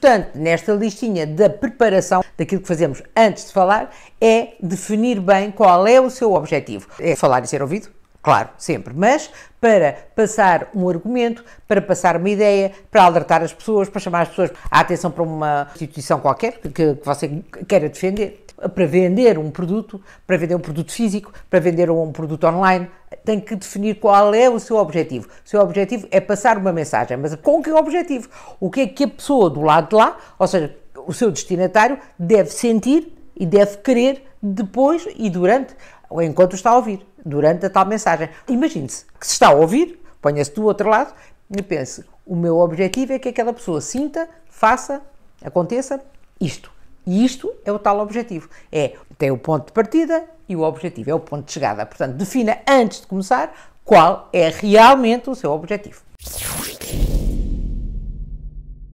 Portanto, nesta listinha da preparação, daquilo que fazemos antes de falar, é definir bem qual é o seu objetivo. É falar e ser ouvido? Claro, sempre, mas para passar um argumento, para passar uma ideia, para alertar as pessoas, para chamar as pessoas à atenção para uma instituição qualquer que, que você queira defender, para vender um produto, para vender um produto físico, para vender um produto online, tem que definir qual é o seu objetivo. O seu objetivo é passar uma mensagem, mas com que objetivo? O que é que a pessoa do lado de lá, ou seja, o seu destinatário, deve sentir e deve querer depois e durante, ou enquanto está a ouvir, durante a tal mensagem. Imagine-se que se está a ouvir, ponha-se do outro lado e pense: o meu objetivo é que aquela pessoa sinta, faça, aconteça isto. E isto é o tal objetivo. É, tem o ponto de partida e o objetivo é o ponto de chegada. Portanto, defina antes de começar qual é realmente o seu objetivo.